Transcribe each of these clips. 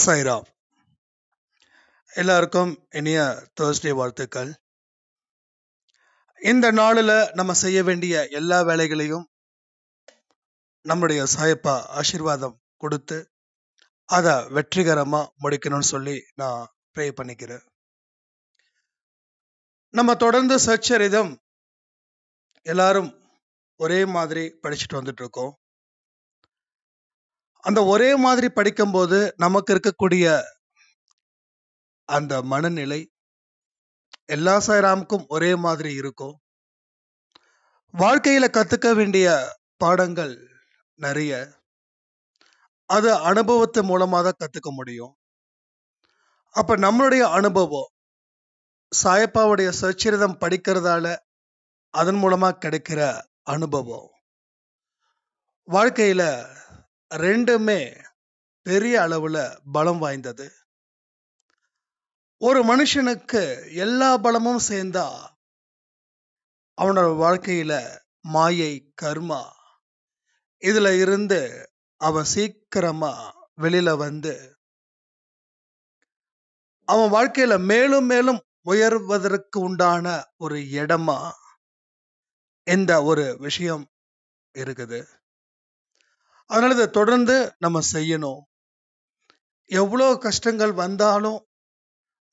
சைரா எல்லாருக்கும் இனிய தேர்ஸ்டே வாழ்த்துக்கள் இந்த நாளில் நம்ம செய்ய வேண்டிய எல்லா வேலைகளையும் நம்முடைய சாயப்பா ஆசீர்வாதம் கொடுத்து அதை வெற்றிகரமாக முடிக்கணும்னு சொல்லி நான் ப்ரே பண்ணிக்கிறேன் நம்ம தொடர்ந்து சச்சரிதம் எல்லாரும் ஒரே மாதிரி படிச்சுட்டு வந்துட்டு இருக்கோம் அந்த ஒரே மாதிரி படிக்கும்போது நமக்கு இருக்கக்கூடிய அந்த மனநிலை எல்லா சாய்ராமுக்கும் ஒரே மாதிரி இருக்கும் வாழ்க்கையில கத்துக்க வேண்டிய பாடங்கள் நிறைய அது அனுபவத்து மூலமா தான் கத்துக்க முடியும் அப்ப நம்மளுடைய அனுபவம் சாயப்பாவுடைய சச்சரிதம் படிக்கிறதால அதன் மூலமா கிடைக்கிற அனுபவம் வாழ்க்கையில ரெண்டுமே பெரிய அளவில் பலம் வாய்ந்தது ஒரு மனுஷனுக்கு எல்லா பலமும் சேர்ந்தா அவனோட வாழ்க்கையில மாயை கர்மா இதுல இருந்து அவன் சீக்கிரமா வெளியில வந்து அவன் வாழ்க்கையில மேலும் மேலும் உயர்வதற்கு உண்டான ஒரு இடமா இந்த ஒரு விஷயம் இருக்குது அதனால் இதை தொடர்ந்து நம்ம செய்யணும் எவ்வளோ கஷ்டங்கள் வந்தாலும்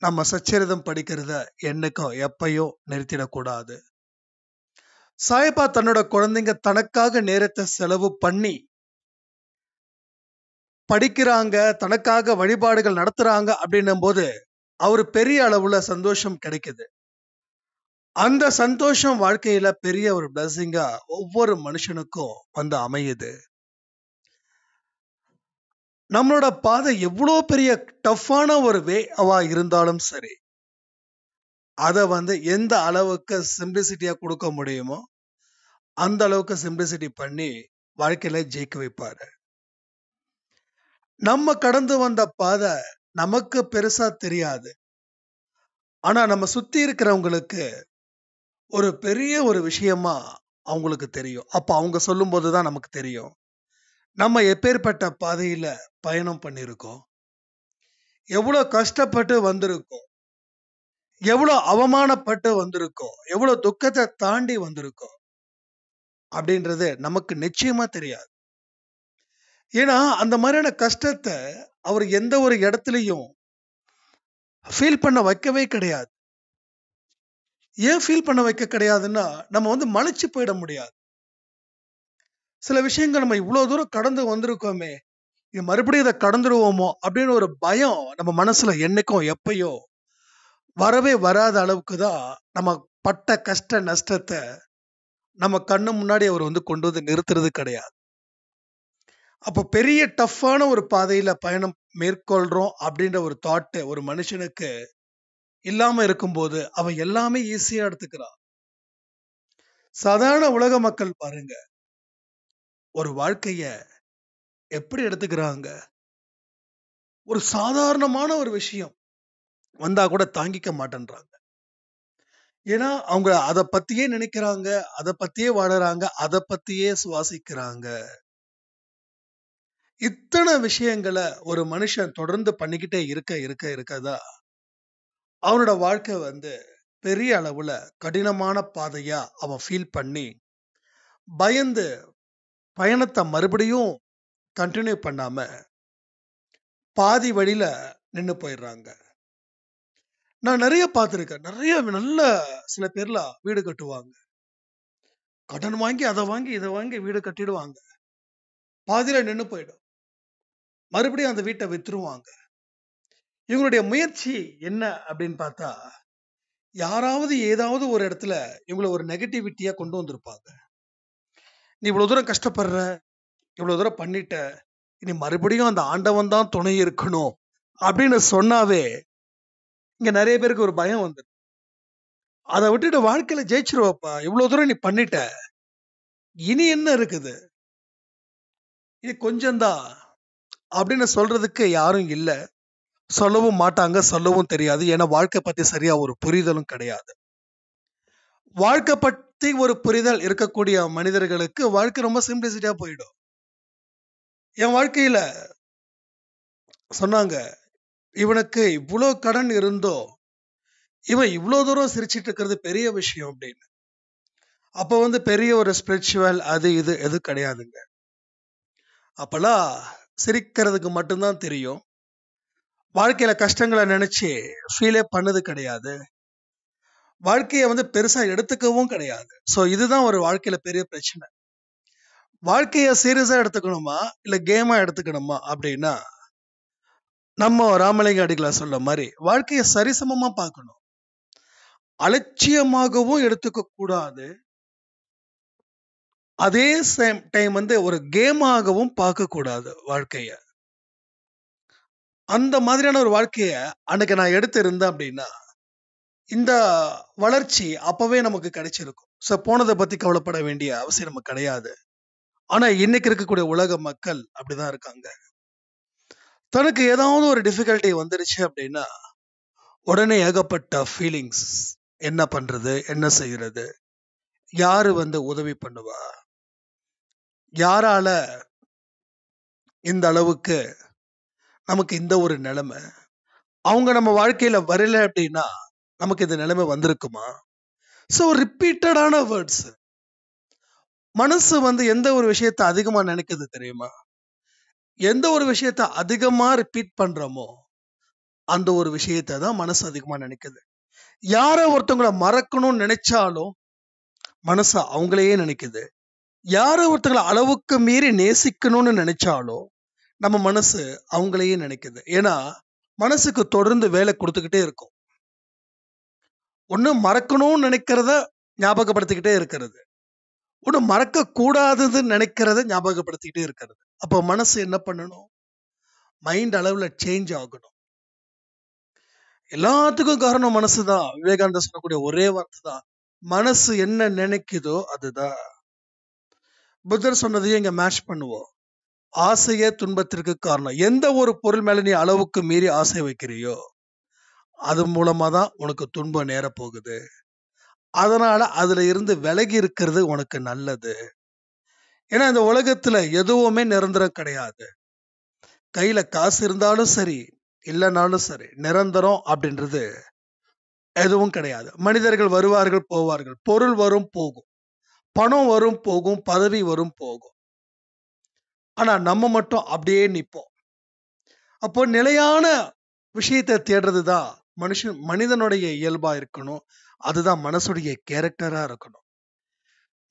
நம்ம சச்சரிதம் படிக்கிறத என்னைக்கும் எப்பையோ நிறுத்திடக்கூடாது சாய்பா தன்னோட குழந்தைங்க தனக்காக நேரத்தை செலவு பண்ணி படிக்கிறாங்க தனக்காக வழிபாடுகள் நடத்துறாங்க அப்படின்னும் போது அவர் பெரிய அளவுல சந்தோஷம் கிடைக்குது அந்த சந்தோஷம் வாழ்க்கையில பெரிய ஒரு பிளஸிங்கா ஒவ்வொரு மனுஷனுக்கும் வந்து அமையுது நம்மளோட பாதை எவ்வளோ பெரிய டஃப்பான ஒரு வே அவா இருந்தாலும் சரி அதை வந்து எந்த அளவுக்கு சிம்பிளிசிட்டியாக கொடுக்க முடியுமோ அந்த அளவுக்கு சிம்பிளிசிட்டி பண்ணி வாழ்க்கையில ஜெயிக்க வைப்பார் நம்ம கடந்து வந்த பாதை நமக்கு பெருசா தெரியாது ஆனா நம்ம சுத்தி இருக்கிறவங்களுக்கு ஒரு பெரிய ஒரு விஷயமா அவங்களுக்கு தெரியும் அப்ப அவங்க சொல்லும் போதுதான் நமக்கு தெரியும் நம்ம எப்பேற்பட்ட பாதையில பயணம் பண்ணியிருக்கோம் எவ்வளோ கஷ்டப்பட்டு வந்திருக்கோம் எவ்வளோ அவமானப்பட்டு வந்திருக்கோம் எவ்வளோ துக்கத்தை தாண்டி வந்திருக்கோம் அப்படின்றது நமக்கு நிச்சயமா தெரியாது ஏன்னா அந்த மாதிரியான கஷ்டத்தை அவர் எந்த ஒரு இடத்துலையும் ஃபீல் பண்ண வைக்கவே கிடையாது ஏன் ஃபீல் பண்ண வைக்க கிடையாதுன்னா நம்ம வந்து மலைச்சு போயிட முடியாது சில விஷயங்கள் நம்ம இவ்வளோ தூரம் கடந்து வந்திருக்கோமே மறுபடியும் இதை கடந்துடுவோமோ அப்படின்னு ஒரு பயம் நம்ம மனசுல என்னைக்கும் எப்பயோ வரவே வராத அளவுக்கு தான் நம்ம பட்ட கஷ்ட நஷ்டத்தை நம்ம கண்ணு முன்னாடி அவர் வந்து கொண்டு வந்து நிறுத்துறது கிடையாது அப்ப பெரிய டஃப்பான ஒரு பாதையில பயணம் மேற்கொள்றோம் அப்படின்ற ஒரு தாட்டு ஒரு மனுஷனுக்கு இல்லாம இருக்கும்போது அவன் எல்லாமே ஈஸியா எடுத்துக்கிறான் சாதாரண உலக மக்கள் பாருங்க ஒரு வாழ்க்கைய எப்படி எடுத்துக்கிறாங்க ஒரு சாதாரணமான ஒரு விஷயம் வந்தா கூட தாங்கிக்க மாட்டேன்றாங்க ஏன்னா அவங்க அதை பத்தியே நினைக்கிறாங்க அதை பத்தியே வாழறாங்க அதை பத்தியே சுவாசிக்கிறாங்க இத்தனை விஷயங்களை ஒரு மனுஷன் தொடர்ந்து பண்ணிக்கிட்டே இருக்க இருக்க இருக்கதா அவனோட வாழ்க்கை வந்து பெரிய அளவுல கடினமான பாதையா அவன் ஃபீல் பண்ணி பயந்து பயணத்தை மறுபடியும் கண்டினியூ பண்ணாம பாதி வழியில நின்று போயிடுறாங்க நான் நிறைய பார்த்துருக்கேன் நிறைய நல்ல சில பேர்ல வீடு கட்டுவாங்க கடன் வாங்கி அதை வாங்கி இதை வாங்கி வீடு கட்டிடுவாங்க பாதியில நின்று போயிடும் மறுபடியும் அந்த வீட்டை வித்துருவாங்க இவங்களுடைய முயற்சி என்ன அப்படின்னு பார்த்தா யாராவது ஏதாவது ஒரு இடத்துல இவங்களை ஒரு நெகட்டிவிட்டியா கொண்டு வந்திருப்பாங்க நீ இவ்வளவு தூரம் கஷ்டப்படுற இவ்வளவு தூரம் பண்ணிட்ட இனி மறுபடியும் அந்த ஆண்டவன் தான் துணை இருக்கணும் அப்படின்னு சொன்னாவே இங்க நிறைய பேருக்கு ஒரு பயம் வந்துடும் அதை விட்டுட்டு வாழ்க்கையில ஜெயிச்சிருவாப்பா இவ்வளவு தூரம் நீ பண்ணிட்ட இனி என்ன இருக்குது இது கொஞ்சந்தா அப்படின்னு சொல்றதுக்கு யாரும் இல்லை சொல்லவும் மாட்டாங்க சொல்லவும் தெரியாது ஏன்னா வாழ்க்கை பத்தி சரியா ஒரு புரிதலும் கிடையாது வாழ்க்கை பத்தி ஒரு புரிதல் இருக்கக்கூடிய மனிதர்களுக்கு வாழ்க்கை ரொம்ப சிம்பிளிசிட்டியா போயிடும் என் வாழ்க்கையில் சொன்னாங்க இவனுக்கு இவ்வளோ கடன் இருந்தோ இவன் இவ்வளோ தூரம் சிரிச்சிட்டு இருக்கிறது பெரிய விஷயம் அப்படின்னு அப்போ வந்து பெரிய ஒரு ஸ்பிரிச்சுவல் அது இது எது கிடையாதுங்க அப்போல்லாம் சிரிக்கிறதுக்கு மட்டும்தான் தெரியும் வாழ்க்கையில் கஷ்டங்களை நினச்சி ஃபீலே பண்ணது கிடையாது வாழ்க்கையை வந்து பெருசாக எடுத்துக்கவும் கிடையாது ஸோ இதுதான் ஒரு வாழ்க்கையில் பெரிய பிரச்சனை வாழ்க்கையை சீரியஸா எடுத்துக்கணுமா இல்ல கேமா எடுத்துக்கணுமா அப்படின்னா நம்ம ராமலிங்க அடிகளை சொல்ல மாதிரி வாழ்க்கைய சரிசமமா பார்க்கணும் அலட்சியமாகவும் எடுத்துக்க கூடாது அதே சேம் டைம் வந்து ஒரு கேமாகவும் பார்க்கக்கூடாது வாழ்க்கைய அந்த மாதிரியான ஒரு வாழ்க்கைய அன்னைக்கு நான் எடுத்திருந்தேன் அப்படின்னா இந்த வளர்ச்சி அப்பவே நமக்கு கிடைச்சிருக்கும் ஸோ போனதை பத்தி கவலைப்பட வேண்டிய அவசியம் நமக்கு கிடையாது ஆனா இன்னைக்கு இருக்கக்கூடிய உலக மக்கள் அப்படிதான் இருக்காங்க தனக்கு ஏதாவது ஒரு டிஃபிகல்ட்டி வந்துருச்சு அப்படின்னா உடனே ஏகப்பட்ட ஃபீலிங்ஸ் என்ன பண்றது என்ன செய்யறது யாரு வந்து உதவி பண்ணுவா யாரால இந்த அளவுக்கு நமக்கு இந்த ஒரு நிலைமை அவங்க நம்ம வாழ்க்கையில வரல அப்படின்னா நமக்கு இந்த நிலைமை வந்திருக்குமா ஸோ ரிப்பீட்டடான வேர்ட்ஸ் மனசு வந்து எந்த ஒரு விஷயத்த அதிகமா நினைக்குது தெரியுமா எந்த ஒரு விஷயத்த அதிகமா ரிப்பீட் பண்றோமோ அந்த ஒரு விஷயத்த தான் மனசு அதிகமா நினைக்குது யார ஒருத்தவங்களை மறக்கணும்னு நினைச்சாலும் மனசு அவங்களையே நினைக்குது யார ஒருத்தங்களை அளவுக்கு மீறி நேசிக்கணும்னு நினைச்சாலும் நம்ம மனசு அவங்களையே நினைக்குது ஏன்னா மனசுக்கு தொடர்ந்து வேலை கொடுத்துக்கிட்டே இருக்கும் ஒன்று மறக்கணும்னு நினைக்கிறத ஞாபகப்படுத்திக்கிட்டே இருக்கிறது ஒன்று மறக்கக்கூடாததுன்னு நினைக்கிறத ஞாபகப்படுத்திக்கிட்டே இருக்கிறது அப்போ மனசு என்ன பண்ணணும் மைண்ட் அளவில் சேஞ்ச் ஆகணும் எல்லாத்துக்கும் காரணம் மனசு தான் விவேகானந்தர் சொல்லக்கூடிய ஒரே வார்த்தை தான் மனசு என்ன நினைக்குதோ அதுதான் புத்தர் சொன்னதையும் இங்க மேட்ச் பண்ணுவோம் ஆசையே துன்பத்திற்கு காரணம் எந்த ஒரு பொருள் மேல நீ அளவுக்கு மீறி ஆசை வைக்கிறியோ அது மூலமா தான் உனக்கு துன்பம் நேர போகுது அதனால அதுல இருந்து விலகி இருக்கிறது உனக்கு நல்லது ஏன்னா இந்த உலகத்துல எதுவுமே நிரந்தரம் கிடையாது கையில காசு இருந்தாலும் சரி இல்லைனாலும் சரி நிரந்தரம் அப்படின்றது எதுவும் கிடையாது மனிதர்கள் வருவார்கள் போவார்கள் பொருள் வரும் போகும் பணம் வரும் போகும் பதவி வரும் போகும் ஆனா நம்ம மட்டும் அப்படியே நிற்போம் அப்போ நிலையான விஷயத்தை தேடுறது தான் மனுஷன் மனிதனுடைய இயல்பா இருக்கணும் அதுதான் மனசுடைய கேரக்டரா இருக்கணும்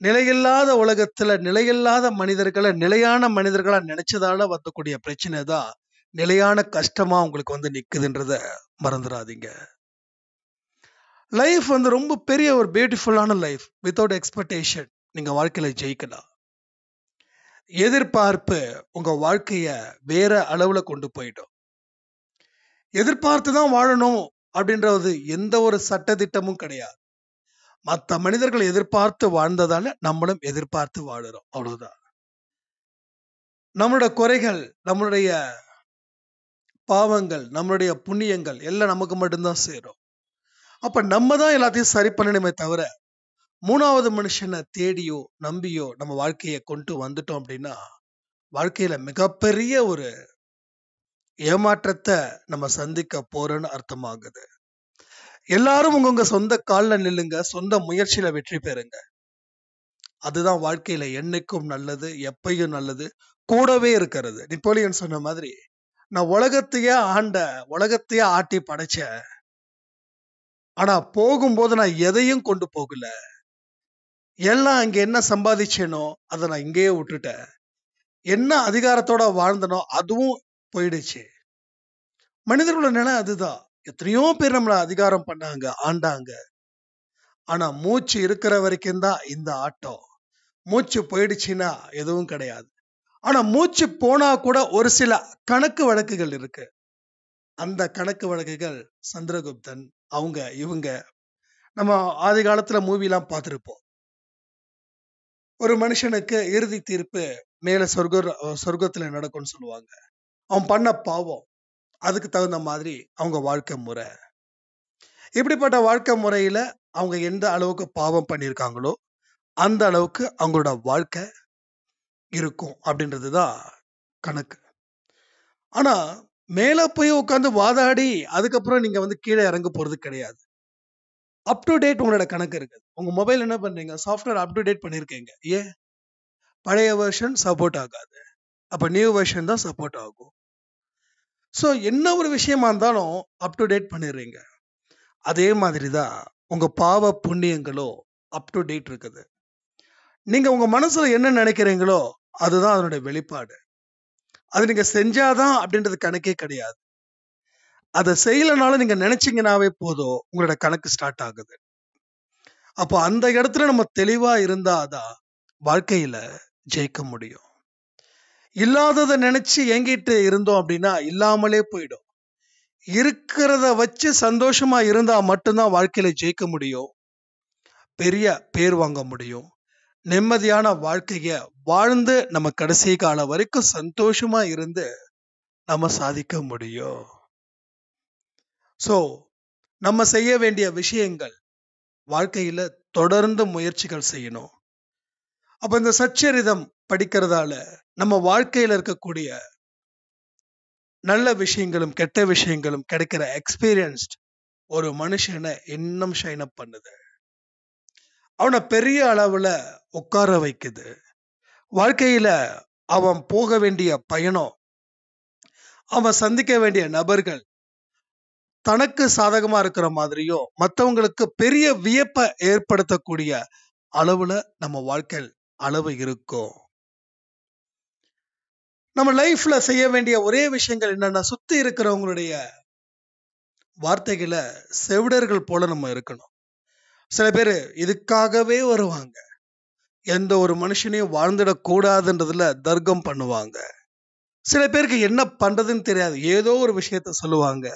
நிலையில்லாத உலகத்துல நிலையில்லாத மனிதர்களை நிலையான மனிதர்களா நினைச்சதால வந்தக்கூடிய பிரச்சனை தான் நிலையான கஷ்டமா உங்களுக்கு வந்து நிக்குதுன்றத மறந்துடாதீங்க லைஃப் வந்து ரொம்ப பெரிய ஒரு பியூட்டிஃபுல்லான லைஃப் வித்தவுட் எக்ஸ்பெக்டேஷன் நீங்க வாழ்க்கையில ஜெயிக்கலாம் எதிர்பார்ப்பு உங்க வாழ்க்கைய வேற அளவுல கொண்டு போயிடும் எதிர்பார்த்து தான் வாழணும் அப்படின்றது எந்த ஒரு சட்டத்திட்டமும் கிடையாது மற்ற மனிதர்கள் எதிர்பார்த்து வாழ்ந்ததால நம்மளும் எதிர்பார்த்து வாழுறோம் அவ்வளவுதான் நம்மளோட குறைகள் நம்மளுடைய பாவங்கள் நம்மளுடைய புண்ணியங்கள் எல்லாம் நமக்கு மட்டும்தான் சேரும் அப்ப நம்ம தான் எல்லாத்தையும் சரி பண்ணணுமே தவிர மூணாவது மனுஷனை தேடியோ நம்பியோ நம்ம வாழ்க்கையை கொண்டு வந்துட்டோம் அப்படின்னா வாழ்க்கையில மிகப்பெரிய ஒரு ஏமாற்றத்தை நம்ம சந்திக்க போறோம்னு அர்த்தமாகுது எல்லாரும் உங்கவுங்க சொந்த காலில் நில்லுங்க சொந்த முயற்சியில வெற்றி பெறுங்க அதுதான் வாழ்க்கையில என்னைக்கும் நல்லது எப்பையும் நல்லது கூடவே இருக்கிறது நெப்போலியன் சொன்ன மாதிரி நான் உலகத்தையே ஆண்ட உலகத்தையே ஆட்டி படைச்ச ஆனா போகும்போது நான் எதையும் கொண்டு போகல எல்லாம் அங்க என்ன சம்பாதிச்சேனோ அதை நான் இங்கேயே விட்டுட்டேன் என்ன அதிகாரத்தோட வாழ்ந்தனோ அதுவும் போயிடுச்சு மனிதர்களோட நிலை அதுதான் எத்தனையோ பேர் நம்மளை அதிகாரம் பண்ணாங்க ஆண்டாங்க ஆனா மூச்சு இருக்கிற வரைக்கும் தான் இந்த ஆட்டம் மூச்சு போயிடுச்சுன்னா எதுவும் கிடையாது ஆனா மூச்சு போனா கூட ஒரு சில கணக்கு வழக்குகள் இருக்கு அந்த கணக்கு வழக்குகள் சந்திரகுப்தன் அவங்க இவங்க நம்ம ஆதி காலத்துல மூவிலாம் பார்த்துருப்போம் ஒரு மனுஷனுக்கு இறுதி தீர்ப்பு மேல சொர்க்க சொர்க்கத்துல நடக்கும்னு சொல்லுவாங்க அவன் பண்ண பாவம் அதுக்கு தகுந்த மாதிரி அவங்க வாழ்க்கை முறை இப்படிப்பட்ட வாழ்க்கை முறையில் அவங்க எந்த அளவுக்கு பாவம் பண்ணியிருக்காங்களோ அந்த அளவுக்கு அவங்களோட வாழ்க்கை இருக்கும் அப்படின்றது தான் கணக்கு ஆனால் மேலே போய் உட்காந்து வாதாடி அதுக்கப்புறம் நீங்கள் வந்து கீழே இறங்க போகிறது கிடையாது அப் டு டேட் உங்களோட கணக்கு இருக்குது உங்கள் மொபைல் என்ன பண்ணுறீங்க சாஃப்ட்வேர் அப் டு டேட் பண்ணியிருக்கீங்க ஏன் பழைய வருஷன் சப்போர்ட் ஆகாது அப்போ நியூ வெர்ஷன் தான் சப்போர்ட் ஆகும் ஸோ என்ன ஒரு விஷயமா இருந்தாலும் அப் டு டேட் பண்ணிடுறீங்க அதே மாதிரி தான் உங்கள் பாவ புண்ணியங்களோ அப் டு டேட் இருக்குது நீங்கள் உங்கள் மனசில் என்ன நினைக்கிறீங்களோ அதுதான் அதனுடைய வெளிப்பாடு அது நீங்கள் செஞ்சாதான் அப்படின்றது கணக்கே கிடையாது அதை செய்யலனால நீங்கள் நினைச்சீங்கனாவே போதும் உங்களோட கணக்கு ஸ்டார்ட் ஆகுது அப்போ அந்த இடத்துல நம்ம தெளிவா இருந்தாதான் வாழ்க்கையில் ஜெயிக்க முடியும் இல்லாததை நினச்சி ஏங்கிட்டு இருந்தோம் அப்படின்னா இல்லாமலே போயிடும் இருக்கிறத வச்சு சந்தோஷமா இருந்தா மட்டும்தான் வாழ்க்கையில ஜெயிக்க முடியும் பெரிய பேர் வாங்க முடியும் நிம்மதியான வாழ்க்கைய வாழ்ந்து நம்ம கடைசி காலம் வரைக்கும் சந்தோஷமா இருந்து நம்ம சாதிக்க முடியும் ஸோ நம்ம செய்ய வேண்டிய விஷயங்கள் வாழ்க்கையில தொடர்ந்து முயற்சிகள் செய்யணும் அப்ப இந்த சச்சரிதம் படிக்கிறதால நம்ம வாழ்க்கையில் இருக்கக்கூடிய நல்ல விஷயங்களும் கெட்ட விஷயங்களும் கிடைக்கிற எக்ஸ்பீரியன்ஸ்ட் ஒரு மனுஷனை இன்னும் ஷைன் அப் பண்ணுது அவனை பெரிய அளவுல உட்கார வைக்குது வாழ்க்கையில அவன் போக வேண்டிய பயணம் அவன் சந்திக்க வேண்டிய நபர்கள் தனக்கு சாதகமா இருக்கிற மாதிரியும் மற்றவங்களுக்கு பெரிய வியப்பை ஏற்படுத்தக்கூடிய அளவுல நம்ம வாழ்க்கை அளவு இருக்கும் நம்ம லைஃப்ல செய்ய வேண்டிய ஒரே விஷயங்கள் என்னன்னா சுத்தி இருக்கிறவங்களுடைய வார்த்தைகளை செவிடர்கள் போல நம்ம இருக்கணும் சில பேர் இதுக்காகவே வருவாங்க எந்த ஒரு மனுஷனையும் வாழ்ந்துடக்கூடாதுன்றதுல தர்க்கம் பண்ணுவாங்க சில பேருக்கு என்ன பண்றதுன்னு தெரியாது ஏதோ ஒரு விஷயத்த சொல்லுவாங்க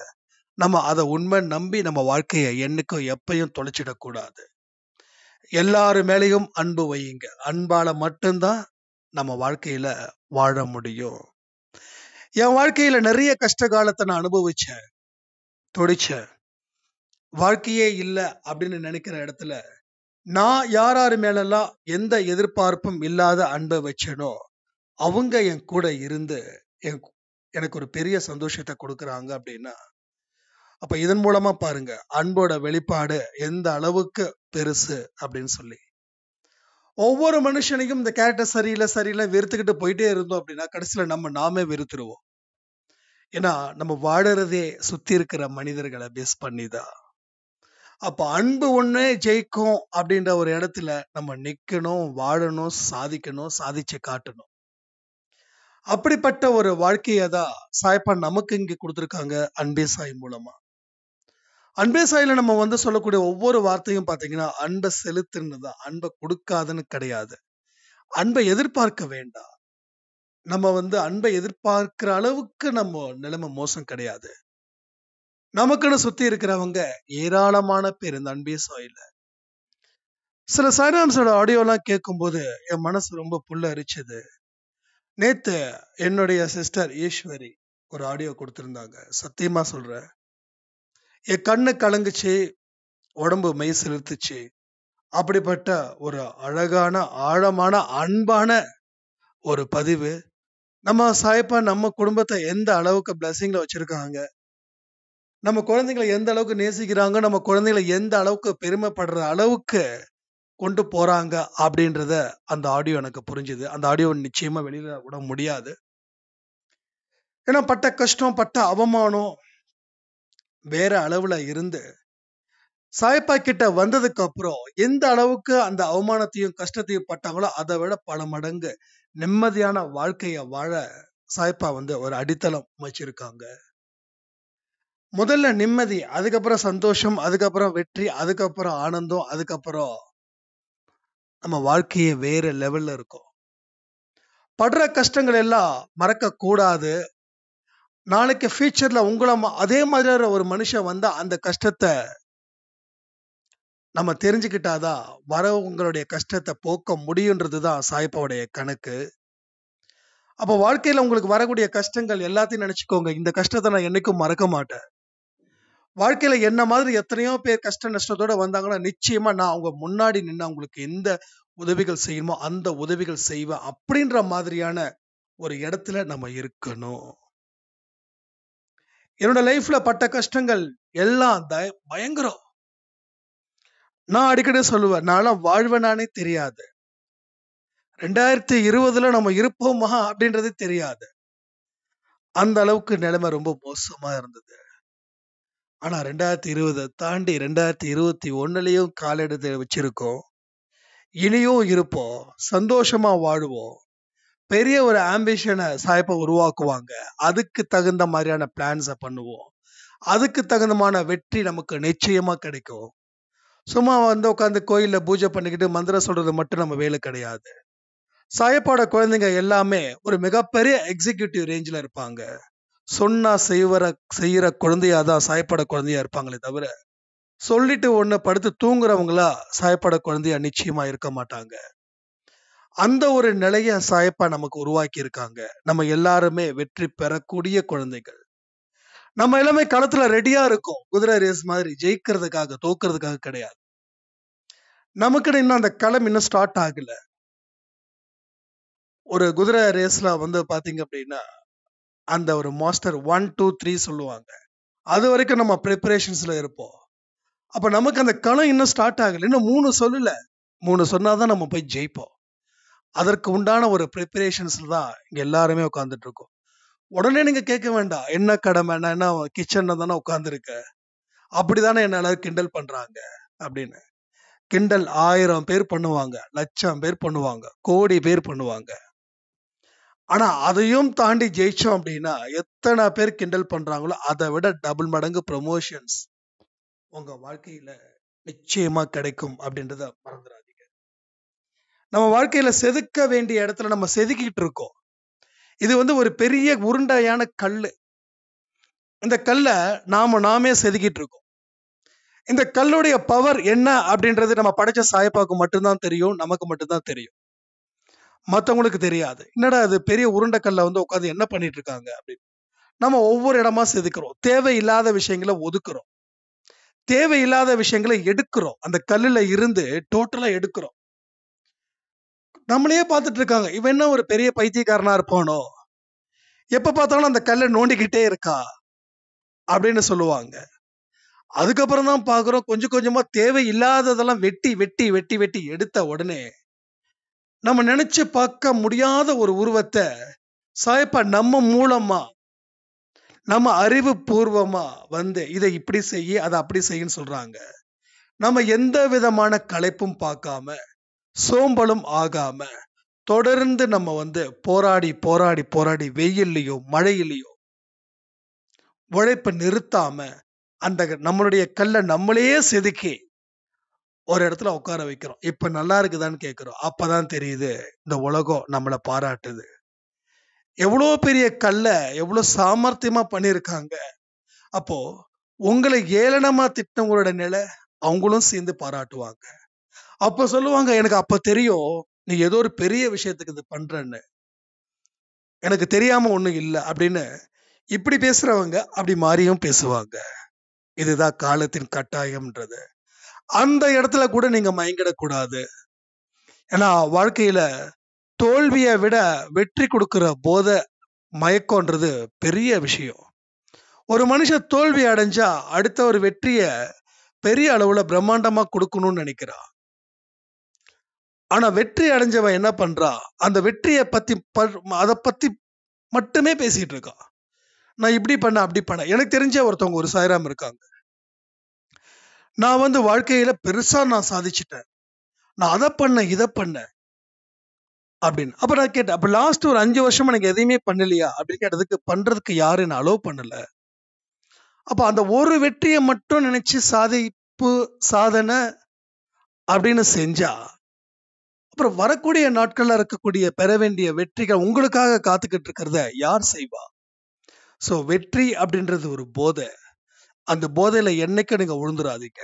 நம்ம அதை உண்மை நம்பி நம்ம வாழ்க்கையை என்னைக்கும் எப்பையும் தொலைச்சிடக்கூடாது எல்லாரு மேலேயும் அன்பு வையுங்க அன்பால மட்டும்தான் நம்ம வாழ்க்கையில வாழ முடியும் என் வாழ்க்கையில நிறைய கஷ்ட காலத்தை நான் அனுபவிச்சேன் தொடிச்ச வாழ்க்கையே இல்லை அப்படின்னு நினைக்கிற இடத்துல நான் யார் யார் மேலெல்லாம் எந்த எதிர்பார்ப்பும் இல்லாத அன்பை வச்சேனோ அவங்க என் கூட இருந்து என் எனக்கு ஒரு பெரிய சந்தோஷத்தை கொடுக்குறாங்க அப்படின்னா அப்ப இதன் மூலமா பாருங்க அன்போட வெளிப்பாடு எந்த அளவுக்கு பெருசு அப்படின்னு சொல்லி ஒவ்வொரு மனுஷனையும் இந்த கேரக்டர் சரியில்லை சரியில்லை வெறுத்துக்கிட்டு போயிட்டே இருந்தோம் அப்படின்னா கடைசியில் நம்ம நாமே வெறுத்துருவோம் ஏன்னா நம்ம வாழறதே சுத்தி இருக்கிற மனிதர்களை பேஸ் பண்ணி தான் அப்ப அன்பு ஒண்ணே ஜெயிக்கும் அப்படின்ற ஒரு இடத்துல நம்ம நிக்கணும் வாழணும் சாதிக்கணும் சாதிச்சு காட்டணும் அப்படிப்பட்ட ஒரு வாழ்க்கையை தான் சாய்ப்பா நமக்கு இங்க கொடுத்துருக்காங்க அன்பே சாய் மூலமா அன்பே சாயில நம்ம வந்து சொல்லக்கூடிய ஒவ்வொரு வார்த்தையும் பார்த்தீங்கன்னா அன்பை செலுத்துன்னு தான் அன்பை கொடுக்காதுன்னு கிடையாது அன்பை எதிர்பார்க்க வேண்டாம் நம்ம வந்து அன்பை எதிர்பார்க்கிற அளவுக்கு நம்ம நிலைமை மோசம் கிடையாது நமக்குன்னு சுத்தி இருக்கிறவங்க ஏராளமான பேர் இந்த அன்பே சாயில சில சாய்ராம்ஸோட ஆடியோலாம் கேட்கும்போது என் மனசு ரொம்ப புல்ல அரிச்சது நேத்து என்னுடைய சிஸ்டர் ஈஸ்வரி ஒரு ஆடியோ கொடுத்திருந்தாங்க சத்தியமா சொல்றேன் என் கண்ணு கலங்குச்சு உடம்பு மெய் செலுத்துச்சு அப்படிப்பட்ட ஒரு அழகான ஆழமான அன்பான ஒரு பதிவு நம்ம சாய்ப்பா நம்ம குடும்பத்தை எந்த அளவுக்கு பிளஸ்ஸிங்ல வச்சிருக்காங்க நம்ம குழந்தைங்களை எந்த அளவுக்கு நேசிக்கிறாங்க நம்ம குழந்தைங்களை எந்த அளவுக்கு பெருமைப்படுற அளவுக்கு கொண்டு போறாங்க அப்படின்றத அந்த ஆடியோ எனக்கு புரிஞ்சுது அந்த ஆடியோ நிச்சயமா வெளியில விட முடியாது ஏன்னா பட்ட கஷ்டம் பட்ட அவமானம் வேற அளவுல இருந்து சாய்ப்பா கிட்ட வந்ததுக்கு அப்புறம் எந்த அளவுக்கு அந்த அவமானத்தையும் கஷ்டத்தையும் பட்டாங்களோ அதை விட பல மடங்கு நிம்மதியான வாழ்க்கைய வாழ சாய்ப்பா வந்து ஒரு அடித்தளம் அமைச்சிருக்காங்க முதல்ல நிம்மதி அதுக்கப்புறம் சந்தோஷம் அதுக்கப்புறம் வெற்றி அதுக்கப்புறம் ஆனந்தம் அதுக்கப்புறம் நம்ம வாழ்க்கையே வேற லெவல்ல இருக்கும் படுற கஷ்டங்கள் எல்லாம் மறக்க கூடாது நாளைக்கு ஃபியூச்சரில் உங்களை அதே மாதிரியான ஒரு மனுஷன் வந்தால் அந்த கஷ்டத்தை நம்ம தெரிஞ்சுக்கிட்டாதான் வரவங்களுடைய கஷ்டத்தை போக்க முடியுன்றது தான் சாய்ப்பாவுடைய கணக்கு அப்போ வாழ்க்கையில் உங்களுக்கு வரக்கூடிய கஷ்டங்கள் எல்லாத்தையும் நினச்சிக்கோங்க இந்த கஷ்டத்தை நான் என்றைக்கும் மறக்க மாட்டேன் வாழ்க்கையில் என்ன மாதிரி எத்தனையோ பேர் கஷ்ட நஷ்டத்தோடு வந்தாங்கன்னா நிச்சயமாக நான் அவங்க முன்னாடி நின்று அவங்களுக்கு எந்த உதவிகள் செய்யணுமோ அந்த உதவிகள் செய்வேன் அப்படின்ற மாதிரியான ஒரு இடத்துல நம்ம இருக்கணும் என்னோட லைஃப்ல பட்ட கஷ்டங்கள் எல்லாம் பயங்கரம் நான் அடிக்கடி சொல்லுவேன் நான் வாழ்வேனானே தெரியாது ரெண்டாயிரத்தி இருபதுல நம்ம இருப்போமா அப்படின்றது தெரியாது அந்த அளவுக்கு நிலைமை ரொம்ப மோசமா இருந்தது ஆனா ரெண்டாயிரத்தி இருபதை தாண்டி ரெண்டாயிரத்தி இருபத்தி ஒன்னுலயும் காலெடுத்து வச்சிருக்கோம் இனியும் இருப்போம் சந்தோஷமா வாழ்வோம் பெரிய ஒரு ஆம்பிஷனை சாய்ப்பா உருவாக்குவாங்க அதுக்கு தகுந்த மாதிரியான பிளான்ஸை பண்ணுவோம் அதுக்கு தகுந்தமான வெற்றி நமக்கு நிச்சயமா கிடைக்கும் சும்மா வந்து உட்காந்து கோயிலில் பூஜை பண்ணிக்கிட்டு மந்திரம் சொல்றது மட்டும் நம்ம வேலை கிடையாது சாயப்பாட குழந்தைங்க எல்லாமே ஒரு மிகப்பெரிய எக்ஸிக்யூட்டிவ் ரேஞ்சில் இருப்பாங்க சொன்னா செய்வர செய்யற குழந்தையாக தான் சாயப்பாட குழந்தையா இருப்பாங்களே தவிர சொல்லிட்டு ஒன்று படுத்து தூங்குறவங்களா சாயப்பாட குழந்தையா நிச்சயமா இருக்க மாட்டாங்க அந்த ஒரு நிலைய சாயப்பா நமக்கு உருவாக்கி இருக்காங்க நம்ம எல்லாருமே வெற்றி பெறக்கூடிய குழந்தைகள் நம்ம எல்லாமே களத்துல ரெடியா இருக்கும் குதிரை ரேஸ் மாதிரி ஜெயிக்கிறதுக்காக தோக்குறதுக்காக கிடையாது நமக்கு இன்னும் அந்த களம் இன்னும் ஸ்டார்ட் ஆகல ஒரு குதிரை ரேஸ்ல வந்து பாத்தீங்க அப்படின்னா அந்த ஒரு மாஸ்டர் ஒன் டூ த்ரீ சொல்லுவாங்க அது வரைக்கும் நம்ம ப்ரிப்பரேஷன்ஸ்ல இருப்போம் அப்ப நமக்கு அந்த களம் இன்னும் ஸ்டார்ட் ஆகல இன்னும் மூணு சொல்லல மூணு சொன்னாதான் நம்ம போய் ஜெயிப்போம் அதற்கு உண்டான ஒரு ப்ரிப்பரேஷன்ஸ்ல தான் இங்கே எல்லாருமே உட்காந்துட்டு இருக்கோம் உடனே நீங்கள் கேட்க வேண்டாம் என்ன கடமை நான் என்ன கிச்சனில் தானே உட்காந்துருக்க அப்படி தானே என்ன எல்லாரும் கிண்டல் பண்ணுறாங்க அப்படின்னு கிண்டல் ஆயிரம் பேர் பண்ணுவாங்க லட்சம் பேர் பண்ணுவாங்க கோடி பேர் பண்ணுவாங்க ஆனா அதையும் தாண்டி ஜெயிச்சோம் அப்படின்னா எத்தனை பேர் கிண்டல் பண்றாங்களோ அதை விட டபுள் மடங்கு ப்ரமோஷன்ஸ் உங்க வாழ்க்கையில நிச்சயமா கிடைக்கும் அப்படின்றத மறந்துடாங்க நம்ம வாழ்க்கையில செதுக்க வேண்டிய இடத்துல நம்ம செதுக்கிட்டு இருக்கோம் இது வந்து ஒரு பெரிய உருண்டையான கல் இந்த கல்லை நாம நாமே செதுக்கிட்டு இருக்கோம் இந்த கல்லுடைய பவர் என்ன அப்படின்றது நம்ம படைச்ச சாயப்பாவுக்கு மட்டும்தான் தெரியும் நமக்கு மட்டும்தான் தெரியும் மற்றவங்களுக்கு தெரியாது என்னடா அது பெரிய கல்லை வந்து உட்காந்து என்ன பண்ணிட்டு இருக்காங்க அப்படின்னு நம்ம ஒவ்வொரு இடமா செதுக்கிறோம் தேவையில்லாத விஷயங்களை ஒதுக்குறோம் தேவையில்லாத விஷயங்களை எடுக்கிறோம் அந்த கல்லுல இருந்து டோட்டலா எடுக்கிறோம் நம்மளையே பார்த்துட்டு இருக்காங்க இவன் என்ன ஒரு பெரிய பைத்தியக்காரனா இருப்பானோ எப்ப பார்த்தாலும் அந்த கல்லை நோண்டிக்கிட்டே இருக்கா அப்படின்னு சொல்லுவாங்க அதுக்கப்புறம் தான் பார்க்குறோம் கொஞ்சம் கொஞ்சமா தேவை இல்லாததெல்லாம் வெட்டி வெட்டி வெட்டி வெட்டி எடுத்த உடனே நம்ம நினைச்சு பார்க்க முடியாத ஒரு உருவத்தை சாயப்பா நம்ம மூலமா நம்ம அறிவு பூர்வமா வந்து இதை இப்படி செய்ய அதை அப்படி செய்யுன்னு சொல்றாங்க நம்ம எந்த விதமான கலைப்பும் பார்க்காம சோம்பலும் ஆகாம தொடர்ந்து நம்ம வந்து போராடி போராடி போராடி வெயில்லையோ மழையிலையோ உழைப்பை நிறுத்தாம அந்த நம்மளுடைய கல்லை நம்மளையே செதுக்கி ஒரு இடத்துல உட்கார வைக்கிறோம் இப்ப நல்லா இருக்குதான்னு கேட்கிறோம் அப்பதான் தெரியுது இந்த உலகம் நம்மளை பாராட்டுது எவ்வளோ பெரிய கல்லை எவ்வளோ சாமர்த்தியமா பண்ணியிருக்காங்க அப்போ உங்களை ஏளனமா திட்டவங்களோட நிலை அவங்களும் சேர்ந்து பாராட்டுவாங்க அப்ப சொல்லுவாங்க எனக்கு அப்ப தெரியும் நீ ஏதோ ஒரு பெரிய விஷயத்துக்கு இது பண்றன்னு எனக்கு தெரியாம ஒண்ணும் இல்லை அப்படின்னு இப்படி பேசுறவங்க அப்படி மாறியும் பேசுவாங்க இதுதான் காலத்தின் கட்டாயம்ன்றது அந்த இடத்துல கூட நீங்க மயங்கிடக்கூடாது ஏன்னா வாழ்க்கையில தோல்வியை விட வெற்றி கொடுக்கிற போத மயக்கம்ன்றது பெரிய விஷயம் ஒரு மனுஷன் தோல்வி அடைஞ்சா அடுத்த ஒரு வெற்றியை பெரிய அளவுல பிரம்மாண்டமா கொடுக்கணும்னு நினைக்கிறான் ஆனா வெற்றி அடைஞ்சவன் என்ன பண்றா அந்த வெற்றியை பத்தி அதை பத்தி மட்டுமே பேசிட்டு இருக்கான் நான் இப்படி பண்ண அப்படி பண்ண எனக்கு தெரிஞ்ச ஒருத்தவங்க ஒரு சாயராம் இருக்காங்க நான் வந்து வாழ்க்கையில பெருசா நான் சாதிச்சிட்டேன் நான் அதை பண்ண இதை பண்ண அப்படின்னு அப்ப நான் கேட்டேன் அப்ப லாஸ்ட் ஒரு அஞ்சு வருஷம் எனக்கு எதையுமே பண்ணலையா அப்படின்னு கேட்டதுக்கு பண்றதுக்கு யாரு என்ன அலோவ் பண்ணல அப்ப அந்த ஒரு வெற்றியை மட்டும் நினைச்சு சாதிப்பு சாதனை அப்படின்னு செஞ்சா அப்புறம் வரக்கூடிய நாட்களில் இருக்கக்கூடிய பெற வேண்டிய வெற்றிகள் உங்களுக்காக காத்துக்கிட்டு இருக்கிறத யார் செய்வா ஸோ வெற்றி அப்படின்றது ஒரு போதை அந்த போதையில என்னைக்கும் நீங்க உழுந்துராதிங்க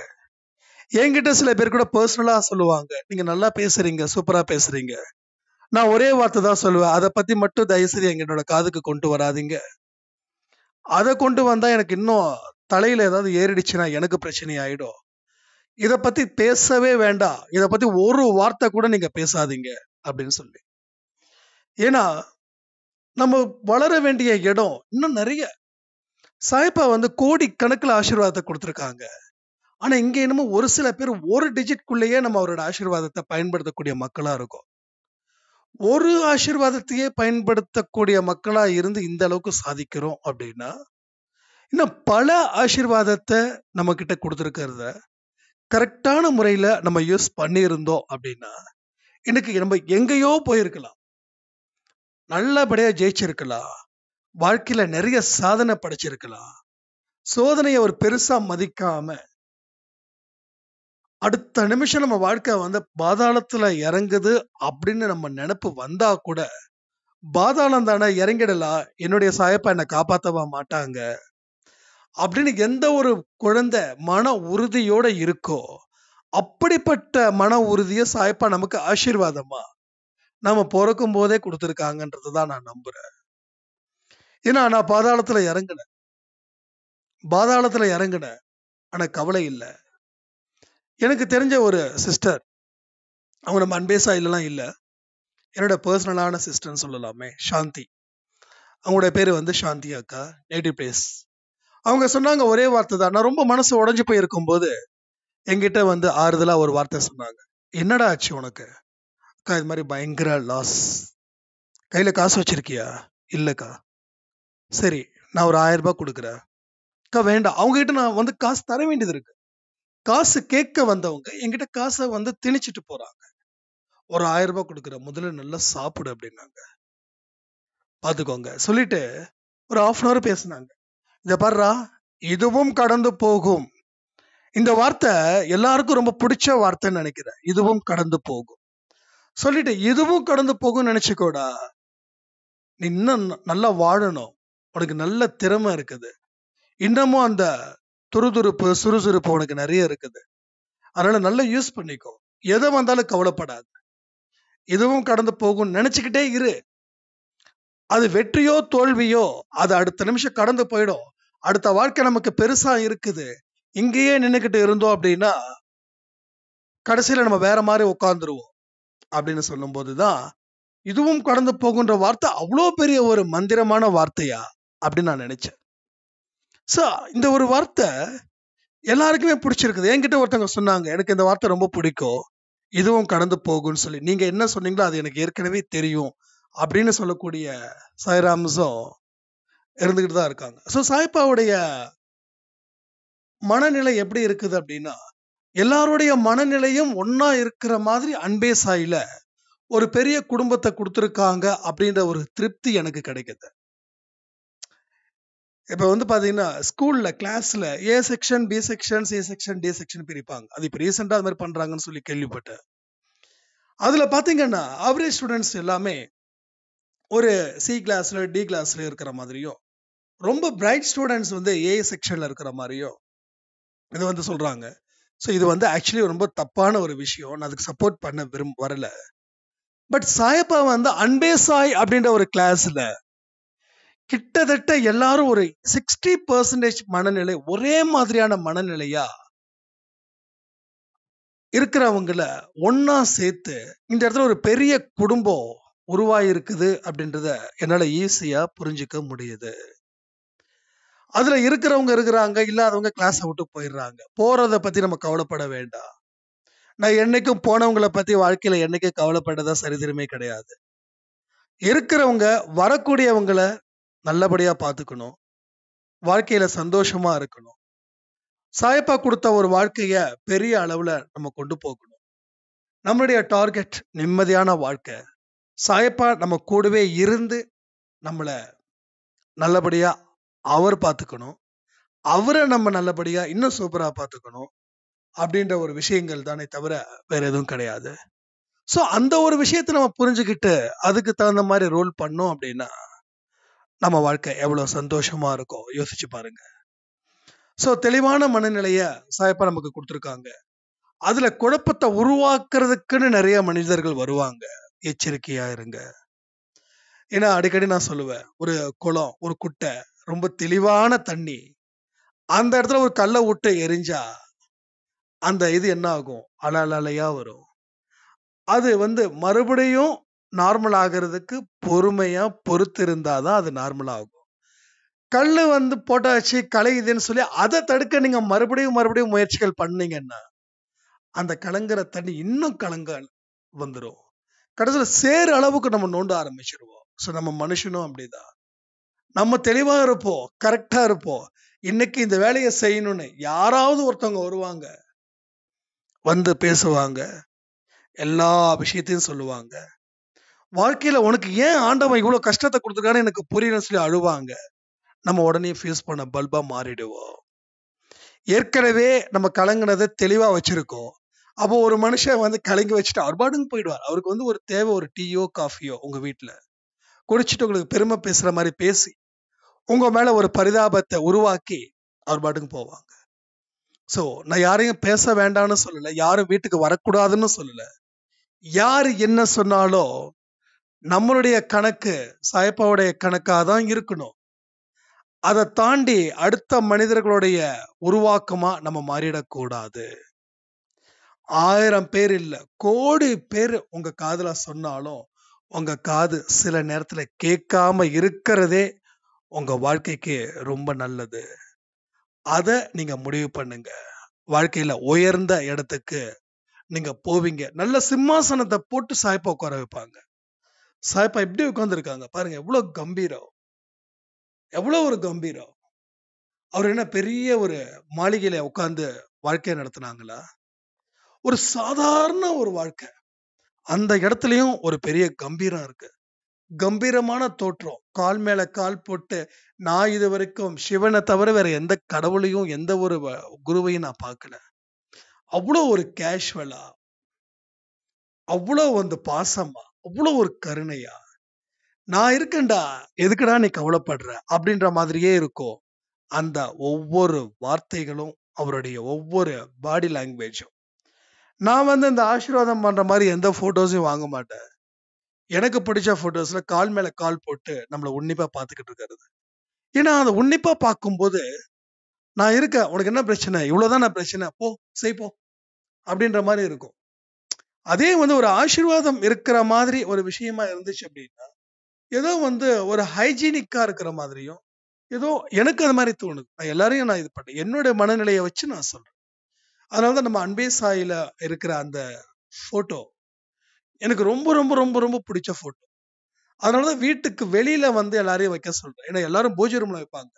என்கிட்ட சில பேர் கூட பர்சனலா சொல்லுவாங்க நீங்க நல்லா பேசுறீங்க சூப்பரா பேசுறீங்க நான் ஒரே வார்த்தை தான் சொல்லுவேன் அதை பத்தி மட்டும் தயசரி என்னோட காதுக்கு கொண்டு வராதிங்க அதை கொண்டு வந்தா எனக்கு இன்னும் தலையில ஏதாவது ஏறிடுச்சுன்னா எனக்கு பிரச்சனை ஆயிடும் இதை பத்தி பேசவே வேண்டாம் இதை பத்தி ஒரு வார்த்தை கூட நீங்க பேசாதீங்க அப்படின்னு சொல்லி ஏன்னா நம்ம வளர வேண்டிய இடம் இன்னும் நிறைய சாய்பா வந்து கோடி கணக்கில் ஆசீர்வாதத்தை கொடுத்துருக்காங்க ஆனா இங்க என்னமோ ஒரு சில பேர் ஒரு டிஜிட்குள்ளேயே நம்ம அவரோட ஆசீர்வாதத்தை பயன்படுத்தக்கூடிய மக்களா இருக்கும் ஒரு ஆசீர்வாதத்தையே பயன்படுத்தக்கூடிய மக்களா இருந்து இந்த அளவுக்கு சாதிக்கிறோம் அப்படின்னா இன்னும் பல ஆசீர்வாதத்தை நம்ம கிட்ட கொடுத்துருக்கிறத கரெக்டான முறையில் நம்ம யூஸ் பண்ணியிருந்தோம் அப்படின்னா இன்னைக்கு நம்ம எங்கேயோ போயிருக்கலாம் நல்லபடியாக ஜெயிச்சிருக்கலாம் வாழ்க்கையில் நிறைய சாதனை படைச்சிருக்கலாம் சோதனையை ஒரு பெருசாக மதிக்காம அடுத்த நிமிஷம் நம்ம வாழ்க்கை வந்து பாதாளத்தில் இறங்குது அப்படின்னு நம்ம நினப்பு வந்தா கூட பாதாளம் தானே இறங்கிடலாம் என்னுடைய சாயப்பா என்னை காப்பாற்றவா மாட்டாங்க அப்படின்னு எந்த ஒரு குழந்தை மன உறுதியோட இருக்கோ அப்படிப்பட்ட மன உறுதியை சாய்ப்பா நமக்கு ஆசீர்வாதமா நாம பிறக்கும் போதே கொடுத்துருக்காங்கன்றது தான் நான் நம்புறேன் ஏன்னா நான் பாதாளத்துல இறங்கினேன் பாதாளத்துல இறங்கினேன் ஆனா கவலை இல்லை எனக்கு தெரிஞ்ச ஒரு சிஸ்டர் அவங்க நம்ம அன்பேசா இல்லைலாம் இல்லை என்னோட பர்சனலான சிஸ்டர்னு சொல்லலாமே சாந்தி அவங்களுடைய பேர் வந்து சாந்தி அக்கா நேட்டிவ் பிளேஸ் அவங்க சொன்னாங்க ஒரே வார்த்தை தான் நான் ரொம்ப மனசு உடஞ்சி போயிருக்கும் போது எங்கிட்ட வந்து ஆறுதலாக ஒரு வார்த்தை சொன்னாங்க என்னடா ஆச்சு உனக்கு அக்கா இது மாதிரி பயங்கர லாஸ் கையில் காசு வச்சிருக்கியா இல்லைக்கா சரி நான் ஒரு ஆயிரம் ரூபாய் கொடுக்குறேன் அக்கா வேண்டாம் அவங்ககிட்ட நான் வந்து காசு தர வேண்டியது இருக்கு காசு கேட்க வந்தவங்க என்கிட்ட காசை வந்து திணிச்சிட்டு போறாங்க ஒரு ஆயிரம் ரூபாய் கொடுக்குற முதல்ல நல்லா சாப்பிடு அப்படின்னாங்க பார்த்துக்கோங்க சொல்லிட்டு ஒரு ஆஃப் அன் ஹவர் பேசினாங்க இதை பாடுறா இதுவும் கடந்து போகும் இந்த வார்த்தை எல்லாருக்கும் ரொம்ப பிடிச்ச வார்த்தைன்னு நினைக்கிறேன் இதுவும் கடந்து போகும் சொல்லிட்டு இதுவும் கடந்து போகும்னு நினைச்சுக்கோடா நீ இன்னும் நல்லா வாழணும் உனக்கு நல்ல திறமை இருக்குது இன்னமும் அந்த துருதுருப்பு சுறுசுறுப்பு உனக்கு நிறைய இருக்குது அதனால நல்லா யூஸ் பண்ணிக்கோ எதை வந்தாலும் கவலைப்படாது இதுவும் கடந்து போகும்னு நினைச்சுக்கிட்டே இரு அது வெற்றியோ தோல்வியோ அது அடுத்த நிமிஷம் கடந்து போயிடும் அடுத்த வாழ்க்கை நமக்கு பெருசா இருக்குது இங்கேயே நின்றுக்கிட்டு இருந்தோம் அப்படின்னா கடைசியில நம்ம வேற மாதிரி உட்காந்துருவோம் அப்படின்னு சொல்லும்போது தான் இதுவும் கடந்து போகுன்ற வார்த்தை அவ்வளோ பெரிய ஒரு மந்திரமான வார்த்தையா அப்படின்னு நான் நினைச்சேன் சோ இந்த ஒரு வார்த்தை எல்லாருக்குமே பிடிச்சிருக்குது என்கிட்ட ஒருத்தவங்க சொன்னாங்க எனக்கு இந்த வார்த்தை ரொம்ப பிடிக்கும் இதுவும் கடந்து போகும்னு சொல்லி நீங்க என்ன சொன்னீங்களோ அது எனக்கு ஏற்கனவே தெரியும் அப்படின்னு சொல்லக்கூடிய சாய்ராம்சம் இருந்துக்கிட்டு தான் இருக்காங்க ஸோ சாய்பாவுடைய மனநிலை எப்படி இருக்குது அப்படின்னா எல்லாருடைய மனநிலையும் ஒன்றா இருக்கிற மாதிரி அன்பே சாயில ஒரு பெரிய குடும்பத்தை கொடுத்துருக்காங்க அப்படின்ற ஒரு திருப்தி எனக்கு கிடைக்குது இப்போ வந்து பார்த்தீங்கன்னா ஸ்கூலில் கிளாஸில் A section B section C section D section பிரிப்பாங்க அது இப்போ ரீசெண்டாக அது மாதிரி பண்ணுறாங்கன்னு சொல்லி கேள்விப்பட்டேன் அதில் பார்த்தீங்கன்னா அவரேஜ் ஸ்டூடெண்ட்ஸ் எல்லாமே ஒரு சி கிளாஸ்ல டி கிளாஸ்ல இருக்கிற மாதிரியோ ரொம்ப பிரைட் ஸ்டூடெண்ட்ஸ் வந்து ஏ செக்ஷன்ல இருக்கிற மாதிரியோ இது வந்து சொல்றாங்க ஸோ இது வந்து ஆக்சுவலி ரொம்ப தப்பான ஒரு விஷயம் நான் அதுக்கு சப்போர்ட் பண்ண விரும்ப வரல பட் சாயப்பா வந்து அன்பே சாய் அப்படின்ற ஒரு கிளாஸ்ல கிட்டத்தட்ட எல்லாரும் ஒரு சிக்ஸ்டி பர்சன்டேஜ் மனநிலை ஒரே மாதிரியான மனநிலையா இருக்கிறவங்கள ஒன்னா சேர்த்து இந்த இடத்துல ஒரு பெரிய குடும்பம் உருவாயிருக்குது அப்படின்றத என்னால் ஈஸியாக புரிஞ்சிக்க முடியுது அதில் இருக்கிறவங்க இருக்கிறாங்க இல்லாதவங்க கிளாஸை விட்டு போயிடுறாங்க போகிறத பற்றி நம்ம கவலைப்பட வேண்டாம் நான் என்றைக்கும் போனவங்களை பற்றி வாழ்க்கையில் என்றைக்கும் கவலைப்பட்டதா சரிதிரமே கிடையாது இருக்கிறவங்க வரக்கூடியவங்களை நல்லபடியாக பார்த்துக்கணும் வாழ்க்கையில் சந்தோஷமாக இருக்கணும் சாயப்பா கொடுத்த ஒரு வாழ்க்கையை பெரிய அளவில் நம்ம கொண்டு போகணும் நம்மளுடைய டார்கெட் நிம்மதியான வாழ்க்கை சாயப்பா நம்ம கூடவே இருந்து நம்மளை நல்லபடியாக அவர் பார்த்துக்கணும் அவரை நம்ம நல்லபடியாக இன்னும் சூப்பராக பார்த்துக்கணும் அப்படின்ற ஒரு விஷயங்கள் தானே தவிர வேற எதுவும் கிடையாது ஸோ அந்த ஒரு விஷயத்தை நம்ம புரிஞ்சுக்கிட்டு அதுக்கு தகுந்த மாதிரி ரோல் பண்ணோம் அப்படின்னா நம்ம வாழ்க்கை எவ்வளோ சந்தோஷமாக இருக்கும் யோசிச்சு பாருங்க ஸோ தெளிவான மனநிலையை சாயப்பா நமக்கு கொடுத்துருக்காங்க அதில் குழப்பத்தை உருவாக்குறதுக்குன்னு நிறைய மனிதர்கள் வருவாங்க எச்சரிக்கையா இருங்க ஏன்னா அடிக்கடி நான் சொல்லுவேன் ஒரு குளம் ஒரு குட்டை ரொம்ப தெளிவான தண்ணி அந்த இடத்துல ஒரு கல்லை விட்டு எரிஞ்சா அந்த இது என்ன ஆகும் அலையா வரும் அது வந்து மறுபடியும் நார்மல் ஆகிறதுக்கு பொறுமையா பொறுத்து இருந்தாதான் அது நார்மல் ஆகும் கல் வந்து போட்டாச்சு கலையுதுன்னு சொல்லி அதை தடுக்க நீங்க மறுபடியும் மறுபடியும் முயற்சிகள் பண்ணீங்கன்னா அந்த கலங்குற தண்ணி இன்னும் கலங்க வந்துடும் கடைசியில் சேர் அளவுக்கு நம்ம நோண்ட ஆரம்பிச்சிருவோம் ஸோ நம்ம மனுஷனும் அப்படிதான் நம்ம தெளிவாக இருப்போம் கரெக்டாக இருப்போம் இன்னைக்கு இந்த வேலையை செய்யணும்னு யாராவது ஒருத்தவங்க வருவாங்க வந்து பேசுவாங்க எல்லா விஷயத்தையும் சொல்லுவாங்க வாழ்க்கையில் உனக்கு ஏன் ஆண்டவன் இவ்வளோ கஷ்டத்தை கொடுத்துருக்கான்னு எனக்கு புரியலன்னு சொல்லி அழுவாங்க நம்ம உடனே ஃபேஸ் பண்ண பல்பாக மாறிடுவோம் ஏற்கனவே நம்ம கலங்கினதை தெளிவாக வச்சுருக்கோம் அப்போ ஒரு மனுஷன் வந்து கலங்கி வச்சுட்டு அர்பாடுங்க போயிடுவார் அவருக்கு வந்து ஒரு தேவை ஒரு டீயோ காஃபியோ உங்க வீட்டில் குடிச்சிட்டு உங்களுக்கு பெருமை பேசுற மாதிரி பேசி உங்க மேல ஒரு பரிதாபத்தை உருவாக்கி அவர் பாட்டுக்கு போவாங்க ஸோ நான் யாரையும் பேச வேண்டாம்னு சொல்லலை யாரும் வீட்டுக்கு வரக்கூடாதுன்னு சொல்லலை யார் என்ன சொன்னாலும் நம்மளுடைய கணக்கு சாயப்பாவுடைய கணக்காக தான் இருக்கணும் அதை தாண்டி அடுத்த மனிதர்களுடைய உருவாக்கமா நம்ம மாறிடக்கூடாது ஆயிரம் பேர் இல்லை கோடி பேர் உங்க காதுல சொன்னாலும் உங்க காது சில நேரத்துல கேட்காம இருக்கிறதே உங்க வாழ்க்கைக்கு ரொம்ப நல்லது அதை நீங்க முடிவு பண்ணுங்க வாழ்க்கையில உயர்ந்த இடத்துக்கு நீங்க போவீங்க நல்ல சிம்மாசனத்தை போட்டு சாய்ப்பா உட்கார வைப்பாங்க சாய்ப்பா எப்படி உட்காந்துருக்காங்க பாருங்க எவ்வளவு கம்பீரம் எவ்வளவு ஒரு கம்பீரம் அவர் என்ன பெரிய ஒரு மாளிகையில உட்காந்து வாழ்க்கையை நடத்தினாங்களா ஒரு சாதாரண ஒரு வாழ்க்கை அந்த இடத்துலயும் ஒரு பெரிய கம்பீரம் இருக்கு கம்பீரமான தோற்றம் கால் மேல கால் போட்டு நான் இது வரைக்கும் சிவனை தவிர வேற எந்த கடவுளையும் எந்த ஒரு குருவையும் நான் பார்க்கல அவ்வளோ ஒரு கேஷுவலா அவ்வளோ வந்து பாசமா அவ்வளோ ஒரு கருணையா நான் இருக்கேன்டா எதுக்குடா நீ கவலைப்படுற அப்படின்ற மாதிரியே இருக்கும் அந்த ஒவ்வொரு வார்த்தைகளும் அவருடைய ஒவ்வொரு பாடி லாங்குவேஜும் நான் வந்து இந்த ஆசீர்வாதம் பண்ற மாதிரி எந்த ஃபோட்டோஸையும் வாங்க மாட்டேன் எனக்கு பிடிச்ச போட்டோஸ்ல கால் மேல கால் போட்டு நம்மளை உன்னிப்பா பார்த்துக்கிட்டு இருக்கிறது ஏன்னா அதை உன்னிப்பா பார்க்கும்போது நான் இருக்க உனக்கு என்ன பிரச்சனை இவ்வளவுதான் நான் பிரச்சனை போ செய்ப்போ அப்படின்ற மாதிரி இருக்கும் அதே வந்து ஒரு ஆசீர்வாதம் இருக்கிற மாதிரி ஒரு விஷயமா இருந்துச்சு அப்படின்னா ஏதோ வந்து ஒரு ஹைஜீனிக்கா இருக்கிற மாதிரியும் ஏதோ எனக்கு அது மாதிரி தோணுது நான் எல்லாரையும் நான் இது பண்ணேன் என்னோட மனநிலையை வச்சு நான் சொல்றேன் அதனால தான் நம்ம அன்பே சாயில இருக்கிற அந்த ஃபோட்டோ எனக்கு ரொம்ப ரொம்ப ரொம்ப ரொம்ப பிடிச்ச ஃபோட்டோ அதனால தான் வீட்டுக்கு வெளியில வந்து எல்லாரையும் வைக்க சொல்றேன் ஏன்னா எல்லாரும் பூஜை ரூம்ல வைப்பாங்க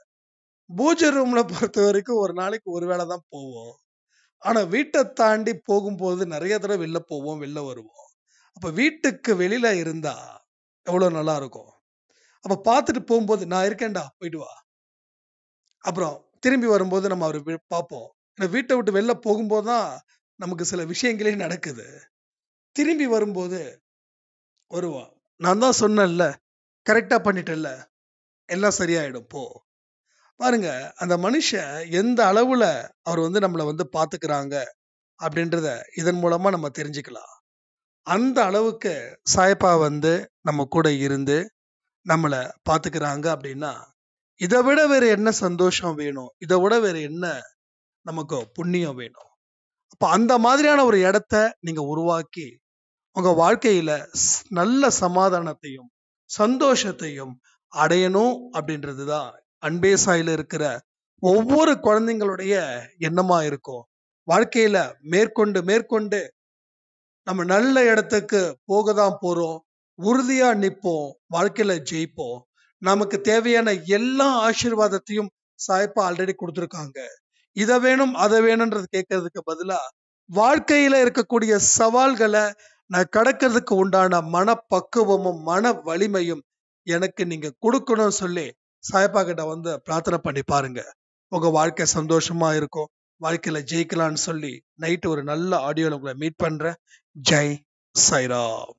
பூஜை ரூம்ல பொறுத்த வரைக்கும் ஒரு நாளைக்கு ஒரு வேளை தான் போவோம் ஆனா வீட்டை தாண்டி போகும்போது நிறைய தடவை வெளில போவோம் வெளில வருவோம் அப்ப வீட்டுக்கு வெளியில இருந்தா எவ்வளவு நல்லா இருக்கும் அப்ப பார்த்துட்டு போகும்போது நான் இருக்கேன்டா போயிட்டு வா அப்புறம் திரும்பி வரும்போது நம்ம அவர் பார்ப்போம் ஏன்னா வீட்டை விட்டு வெளில போகும்போது தான் நமக்கு சில விஷயங்களே நடக்குது திரும்பி வரும்போது வருவான் நான் தான் சொன்னேன்ல கரெக்டாக பண்ணிட்டேல்ல எல்லாம் சரியாயிடும் போ பாருங்க அந்த மனுஷன் எந்த அளவுல அவர் வந்து நம்மளை வந்து பார்த்துக்கிறாங்க அப்படின்றத இதன் மூலமா நம்ம தெரிஞ்சுக்கலாம் அந்த அளவுக்கு சாயப்பா வந்து நம்ம கூட இருந்து நம்மளை பார்த்துக்கிறாங்க அப்படின்னா இதை விட வேற என்ன சந்தோஷம் வேணும் இதை விட வேற என்ன நமக்கு புண்ணியம் வேணும் அப்போ அந்த மாதிரியான ஒரு இடத்த நீங்க உருவாக்கி உங்க வாழ்க்கையில நல்ல சமாதானத்தையும் சந்தோஷத்தையும் அடையணும் அப்படின்றது தான் அன்பே சாயில இருக்கிற ஒவ்வொரு குழந்தைங்களுடைய எண்ணமா இருக்கும் வாழ்க்கையில மேற்கொண்டு மேற்கொண்டு நம்ம நல்ல இடத்துக்கு போக தான் போறோம் உறுதியா நிற்போம் வாழ்க்கையில ஜெயிப்போம் நமக்கு தேவையான எல்லா ஆசீர்வாதத்தையும் சாய்ப்பா ஆல்ரெடி கொடுத்துருக்காங்க இதை வேணும் அதை வேணும்ன்றது கேட்கறதுக்கு பதிலா வாழ்க்கையில இருக்கக்கூடிய சவால்களை நான் கடக்கிறதுக்கு உண்டான மனப்பக்குவமும் மன வலிமையும் எனக்கு நீங்க கொடுக்கணும்னு சொல்லி சாயப்பா கிட்ட வந்து பிரார்த்தனை பண்ணி பாருங்க உங்க வாழ்க்கை சந்தோஷமா இருக்கும் வாழ்க்கையில ஜெயிக்கலாம்னு சொல்லி நைட்டு ஒரு நல்ல ஆடியோவில் உங்களை மீட் பண்றேன் ஜெய் சைராம்